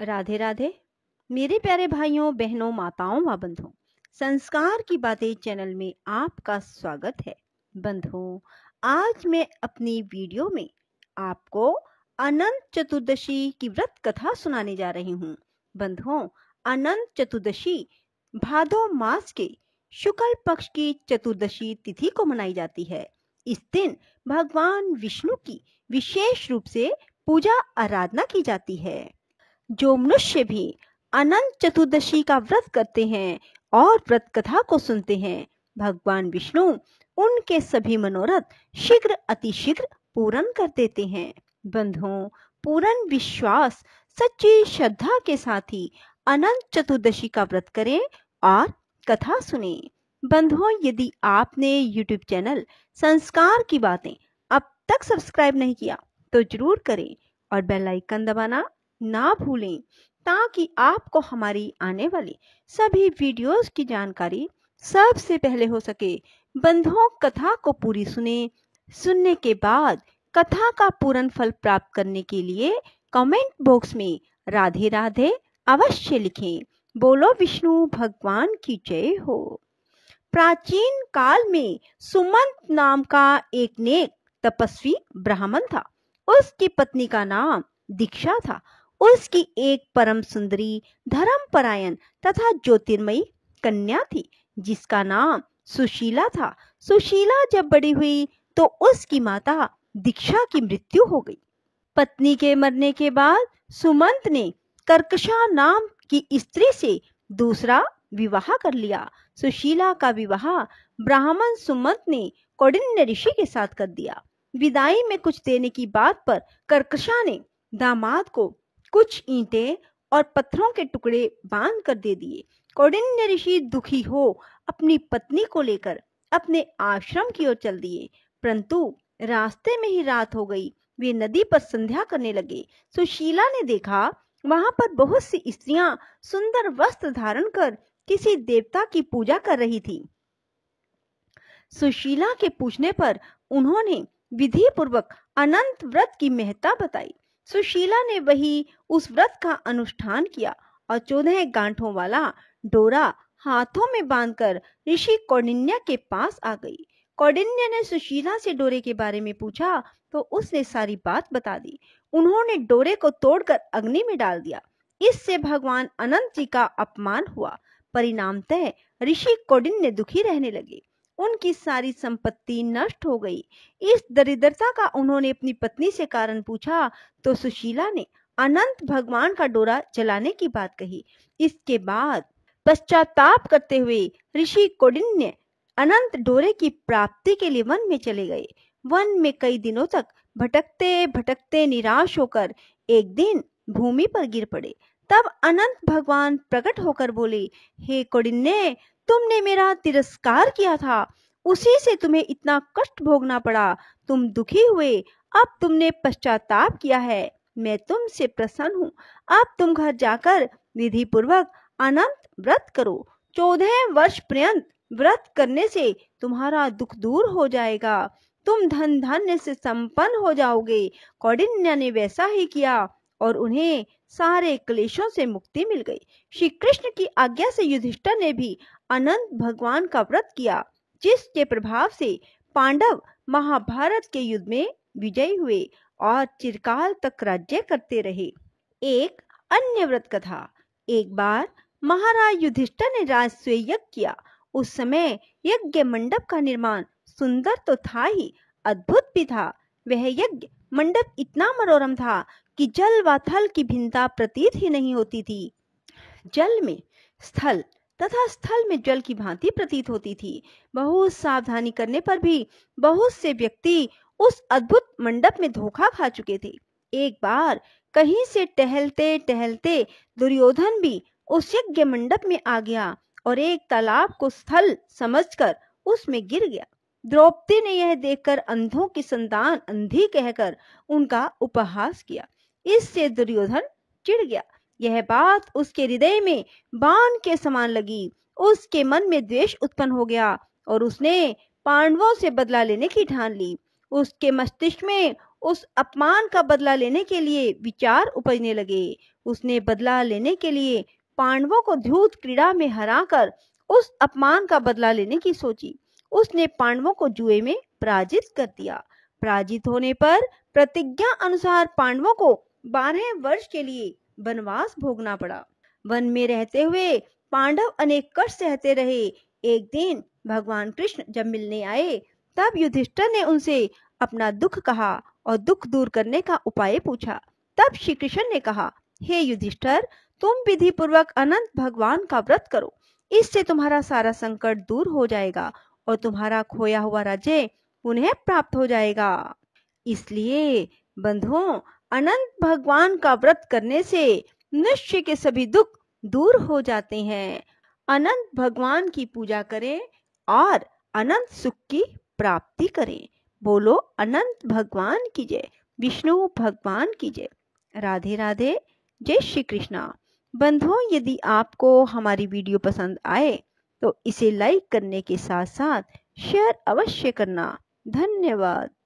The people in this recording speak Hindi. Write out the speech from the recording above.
राधे राधे मेरे प्यारे भाइयों बहनों माताओं व बंधुओं संस्कार की बातें चैनल में आपका स्वागत है बंधुओं आज मैं अपनी वीडियो में आपको अनंत चतुर्दशी की व्रत कथा सुनाने जा रही हूँ बंधुओं अनंत चतुर्दशी भादो मास के शुक्ल पक्ष की चतुर्दशी तिथि को मनाई जाती है इस दिन भगवान विष्णु की विशेष रूप से पूजा आराधना की जाती है जो मनुष्य भी अनंत चतुर्दशी का व्रत करते हैं और व्रत कथा को सुनते हैं भगवान विष्णु उनके सभी मनोरथ शीघ्र अतिशीघ्र पूर्ण कर देते हैं बंधुओं पूर्ण विश्वास सच्ची श्रद्धा के साथ ही अनंत चतुर्दशी का व्रत करें और कथा सुने बंधुओं यदि आपने YouTube चैनल संस्कार की बातें अब तक सब्सक्राइब नहीं किया तो जरूर करें और बेल आइकन दबाना ना भूलें ताकि आपको हमारी आने वाली सभी वीडियोस की जानकारी सबसे पहले हो सके बंधुओं कथा को पूरी सुने सुनने के बाद कथा का पूर्ण फल प्राप्त करने के लिए कमेंट बॉक्स में राधे राधे अवश्य लिखें बोलो विष्णु भगवान की जय हो प्राचीन काल में सुमंत नाम का एक नेक तपस्वी ब्राह्मण था उसकी पत्नी का नाम दीक्षा था उसकी एक परम सुंदरी धर्मपरायण तथा ज्योतिर्मयी कन्या थी जिसका नाम सुशीला था सुशीला जब बड़ी हुई तो उसकी माता दीक्षा की मृत्यु हो गई पत्नी के मरने के बाद सुमंत ने कर्कशा नाम की स्त्री से दूसरा विवाह कर लिया सुशीला का विवाह ब्राह्मण सुमंत ने कौडिन्य ऋषि के साथ कर दिया विदाई में कुछ देने की बात पर कर्कशा ने दामाद को कुछ ईंटें और पत्थरों के टुकड़े बांध कर दे दिए कौडिन्य ऋषि दुखी हो अपनी पत्नी को लेकर अपने आश्रम की ओर चल दिए परंतु रास्ते में ही रात हो गई वे नदी पर संध्या करने लगे सुशीला ने देखा वहां पर बहुत सी स्त्रियां सुंदर वस्त्र धारण कर किसी देवता की पूजा कर रही थी सुशीला के पूछने पर उन्होंने विधि पूर्वक अनंत व्रत की महत्ता बताई सुशीला ने वही उस व्रत का अनुष्ठान किया और चौदह गांठों वाला डोरा हाथों में बांधकर ऋषि कौडिन्या के पास आ गई कौडिन्या ने सुशीला से डोरे के बारे में पूछा तो उसने सारी बात बता दी उन्होंने डोरे को तोड़कर अग्नि में डाल दिया इससे भगवान अनंत जी का अपमान हुआ परिणामतः ऋषि कौडिन्य दुखी रहने लगे उनकी सारी संपत्ति नष्ट हो गई इस दरिद्रता का उन्होंने अपनी पत्नी से कारण पूछा तो सुशीला ने अनंत भगवान का डोरा जलाने की बात कही इसके बाद पश्चाताप करते हुए ऋषि कोडिन्य अनंत डोरे की प्राप्ति के लिए वन में चले गए वन में कई दिनों तक भटकते भटकते निराश होकर एक दिन भूमि पर गिर पड़े तब अनंत भगवान प्रकट होकर बोले हे कोडिन्य तुमने मेरा तिरस्कार किया था उसी से तुम्हें इतना कष्ट भोगना पड़ा तुम दुखी हुए अब तुमने पश्चाताप किया है मैं तुमसे प्रसन्न हूँ अब तुम घर जाकर विधि पूर्वक अनंत व्रत करो चौदह वर्ष पर्यंत व्रत करने से तुम्हारा दुख दूर हो जाएगा तुम धन धन्य से संपन्न हो जाओगे कौडिन्या ने वैसा ही किया और उन्हें सारे क्लेशों से मुक्ति मिल गई श्री कृष्ण की आज्ञा से युधिष्ठर ने भी अनंत भगवान का व्रत किया जिसके प्रभाव से पांडव महाभारत के युद्ध में विजयी हुए और चिरकाल तक राज्य करते रहे एक अन्य व्रत कथा एक बार महाराज युधिष्ठर ने राजस्व यज्ञ किया उस समय यज्ञ मंडप का निर्माण सुंदर तो था ही अद्भुत भी था वह यज्ञ मंडप इतना मनोरम था कि जल व थल की भिन्नता प्रतीत ही नहीं होती थी जल में स्थल तथा स्थल में जल की भांति प्रतीत होती थी बहुत सावधानी करने पर भी बहुत से व्यक्ति उस अद्भुत मंडप में धोखा खा चुके थे एक बार कहीं से टहलते टहलते दुर्योधन भी उस यज्ञ मंडप में आ गया और एक तालाब को स्थल समझकर उसमें गिर गया द्रौपदी ने यह देखकर अंधों की संतान अंधी कहकर उनका उपहास किया इससे दुर्योधन चिढ़ गया यह बात उसके हृदय में बाण के समान लगी उसके मन में द्वेष उत्पन्न हो गया और उसने पांडवों से बदला लेने की ठान ली उसके मस्तिष्क में उस अपमान का बदला लेने के लिए विचार उपजने लगे उसने बदला लेने के लिए पांडवों को ध्रुत क्रीड़ा में हराकर उस अपमान का बदला लेने की सोची उसने पांडवों को जुए में पराजित कर दिया पराजित होने पर प्रतिज्ञा अनुसार पांडवों को बारह वर्ष के लिए वनवास भोगना पड़ा वन में रहते हुए पांडव अनेक कष्ट सहते रहे एक दिन भगवान कृष्ण जब मिलने आए तब युधिष्ठर ने उनसे अपना दुख कहा और दुख दूर करने का उपाय पूछा तब श्री कृष्ण ने कहा हे hey युधिष्ठर तुम विधि पूर्वक अनंत भगवान का व्रत करो इससे तुम्हारा सारा संकट दूर हो जाएगा और तुम्हारा खोया हुआ राज्य पुनः प्राप्त हो जाएगा इसलिए बंधुओं अनंत भगवान का व्रत करने से निश्चय के सभी दुख दूर हो जाते हैं अनंत भगवान की पूजा करें और अनंत सुख की प्राप्ति करें बोलो अनंत भगवान की जय विष्णु भगवान की जय राधे राधे जय श्री कृष्णा बंधुओं यदि आपको हमारी वीडियो पसंद आए तो इसे लाइक करने के साथ साथ शेयर अवश्य करना धन्यवाद